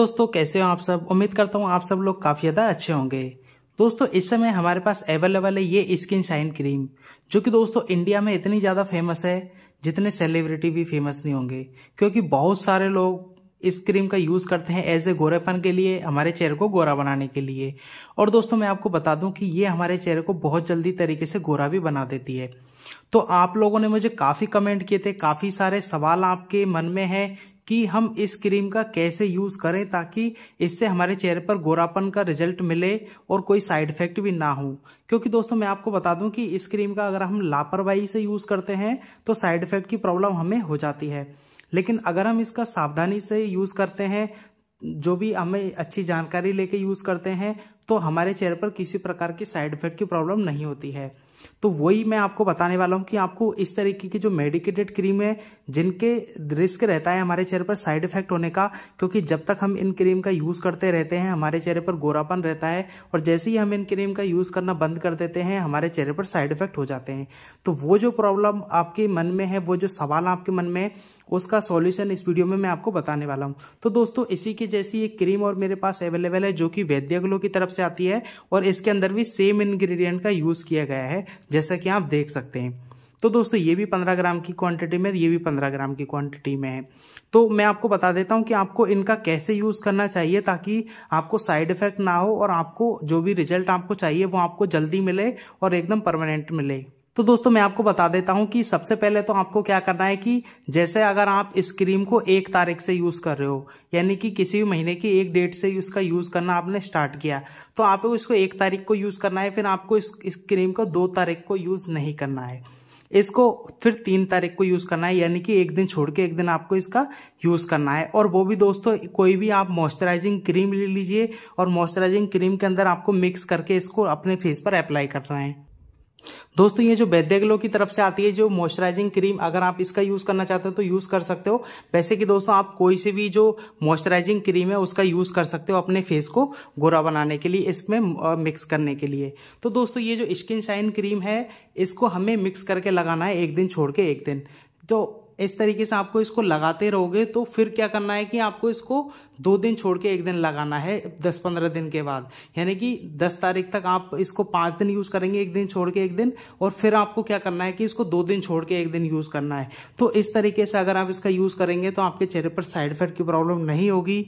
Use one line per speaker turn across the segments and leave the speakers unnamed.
दोस्तों कैसे हो आप सब उम्मीद करता हूँ आप सब लोग काफ़ी ज़्यादा अच्छे होंगे दोस्तों इस समय हमारे पास अवेलेबल है ये स्किन शाइन क्रीम जो कि दोस्तों इंडिया में इतनी ज़्यादा फेमस है जितने सेलिब्रिटी भी फेमस नहीं होंगे क्योंकि बहुत सारे लोग इस क्रीम का यूज़ करते हैं एज ए गोरेपन के लिए हमारे चेहरे को गोरा बनाने के लिए और दोस्तों मैं आपको बता दूं कि ये हमारे चेहरे को बहुत जल्दी तरीके से गोरा भी बना देती है तो आप लोगों ने मुझे काफ़ी कमेंट किए थे काफ़ी सारे सवाल आपके मन में हैं कि हम इस क्रीम का कैसे यूज़ करें ताकि इससे हमारे चेहरे पर गोरापन का रिजल्ट मिले और कोई साइड इफेक्ट भी ना हो क्योंकि दोस्तों मैं आपको बता दूं कि इस क्रीम का अगर हम लापरवाही से यूज़ करते हैं तो साइड इफेक्ट की प्रॉब्लम हमें हो जाती है लेकिन अगर हम इसका सावधानी से यूज़ करते हैं जो भी हमें अच्छी जानकारी लेके यूज़ करते हैं तो हमारे चेहरे पर किसी प्रकार की साइड इफेक्ट की प्रॉब्लम नहीं होती है तो वही मैं आपको बताने वाला हूँ कि आपको इस तरीके की जो मेडिकेटेड क्रीम है जिनके रिस्क रहता है हमारे चेहरे पर साइड इफेक्ट होने का क्योंकि जब तक हम इन क्रीम का यूज़ करते रहते हैं हमारे चेहरे पर गोरापन रहता है और जैसे ही हम इन क्रीम का यूज़ करना बंद कर देते हैं हमारे चेहरे पर साइड इफेक्ट हो जाते हैं तो वो जो प्रॉब्लम आपके मन में है वो जो सवाल आपके मन में है उसका सॉल्यूशन इस वीडियो में मैं आपको बताने वाला हूँ तो दोस्तों इसी की जैसी एक क्रीम और मेरे पास अवेलेबल है जो कि वैद्यगलो की तरफ से आती है और इसके अंदर भी सेम इंग्रेडिएंट का यूज़ किया गया है जैसा कि आप देख सकते हैं तो दोस्तों ये भी पंद्रह ग्राम की क्वांटिटी में ये भी पंद्रह ग्राम की क्वांटिटी में है तो मैं आपको बता देता हूँ कि आपको इनका कैसे यूज़ करना चाहिए ताकि आपको साइड इफेक्ट ना हो और आपको जो भी रिजल्ट आपको चाहिए वो आपको जल्दी मिले और एकदम परमानेंट मिले तो दोस्तों मैं आपको बता देता हूं कि सबसे पहले तो आपको क्या करना है कि जैसे अगर आप इस क्रीम को एक तारीख से यूज़ कर रहे हो यानी कि किसी भी महीने की एक डेट से इसका यूज़ करना आपने स्टार्ट किया तो आपको इसको एक तारीख को यूज़ करना है फिर आपको इस, इस क्रीम को दो तारीख को यूज़ नहीं करना है इसको फिर तीन तारीख को यूज़ करना है यानी कि एक दिन छोड़ के एक दिन आपको इसका यूज़ करना है और वो भी दोस्तों कोई भी आप मॉइस्चराइजिंग क्रीम ले लीजिए और मॉइस्चराइजिंग क्रीम के अंदर आपको मिक्स करके इसको अपने फेस पर अप्लाई करना है दोस्तों ये जो ग्लो की तरफ से आती है जो मॉइस्चराइजिंग क्रीम अगर आप इसका यूज़ करना चाहते हो तो यूज़ कर सकते हो वैसे कि दोस्तों आप कोई से भी जो मॉइस्चराइजिंग क्रीम है उसका यूज़ कर सकते हो अपने फेस को गोरा बनाने के लिए इसमें मिक्स करने के लिए तो दोस्तों ये जो स्किन शाइन क्रीम है इसको हमें मिक्स करके लगाना है एक दिन छोड़ के एक दिन तो इस तरीके से आपको इसको लगाते रहोगे तो फिर क्या करना है कि आपको इसको दो दिन छोड़ के एक दिन लगाना है दस पंद्रह दिन के बाद यानी कि दस तारीख तक आप इसको पाँच दिन यूज़ करेंगे एक दिन छोड़ के एक दिन और फिर आपको क्या करना है कि इसको दो दिन छोड़ के एक दिन यूज़ करना है तो इस तरीके से अगर आप इसका यूज़ करेंगे तो आपके चेहरे पर साइड इफेक्ट की प्रॉब्लम नहीं होगी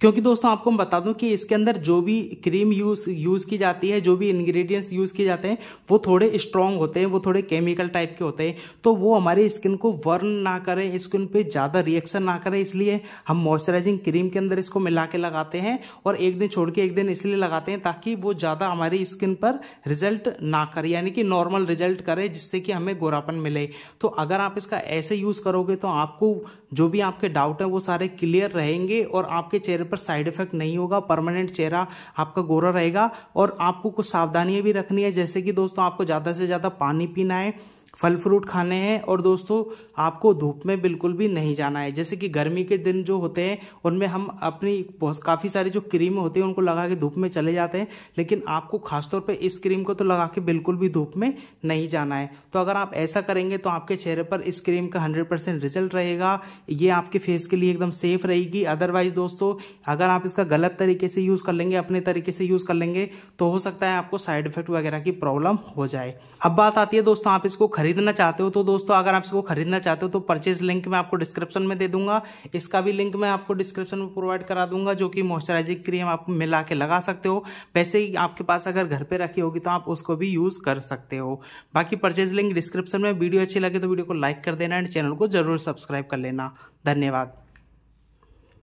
क्योंकि दोस्तों आपको मैं बता दूं कि इसके अंदर जो भी क्रीम यूज यूज़ की जाती है जो भी इंग्रेडिएंट्स यूज़ किए जाते हैं वो थोड़े स्ट्रांग होते हैं वो थोड़े केमिकल टाइप के होते हैं तो वो हमारी स्किन को वर्न ना करें स्किन पे ज़्यादा रिएक्शन ना करें इसलिए हम मॉइस्चराइजिंग क्रीम के अंदर इसको मिला के लगाते हैं और एक दिन छोड़ के एक दिन इसलिए लगाते हैं ताकि वो ज़्यादा हमारी स्किन पर रिजल्ट ना करे यानी कि नॉर्मल रिजल्ट करे जिससे कि हमें गोरापन मिले तो अगर आप इसका ऐसे यूज़ करोगे तो आपको जो भी आपके डाउट हैं वो सारे क्लियर रहेंगे और आपके चेहरे पर साइड इफेक्ट नहीं होगा परमानेंट चेहरा आपका गोरा रहेगा और आपको कुछ सावधानियाँ भी रखनी है जैसे कि दोस्तों आपको ज़्यादा से ज़्यादा पानी पीना है फल फ्रूट खाने हैं और दोस्तों आपको धूप में बिल्कुल भी नहीं जाना है जैसे कि गर्मी के दिन जो होते हैं उनमें हम अपनी बहुत काफ़ी सारी जो क्रीम होती है उनको लगा के धूप में चले जाते हैं लेकिन आपको खासतौर पर इस क्रीम को तो लगा के बिल्कुल भी धूप में नहीं जाना है तो अगर आप ऐसा करेंगे तो आपके चेहरे पर इस क्रीम का हंड्रेड रिजल्ट रहेगा ये आपके फेस के लिए एकदम सेफ रहेगी अदरवाइज दोस्तों अगर आप इसका गलत तरीके से यूज़ कर लेंगे अपने तरीके से यूज़ कर लेंगे तो हो सकता है आपको साइड इफेक्ट वगैरह की प्रॉब्लम हो जाए अब बात आती है दोस्तों आप इसको खरीद खरीदना चाहते हो तो दोस्तों अगर आप इसको खरीदना चाहते हो तो परचेज लिंक मैं आपको डिस्क्रिप्शन में दे दूंगा इसका भी लिंक मैं आपको डिस्क्रिप्शन में प्रोवाइड करा दूंगा जो कि मॉइस्चराइजिंग क्रीम आप मिला के लगा सकते हो वैसे ही आपके पास अगर घर पर रखी होगी तो आप उसको भी यूज़ कर सकते हो बाकी परचेज लिंक डिस्क्रिप्शन में वीडियो अच्छी लगे तो वीडियो को लाइक कर देना एंड चैनल को जरूर सब्सक्राइब कर लेना धन्यवाद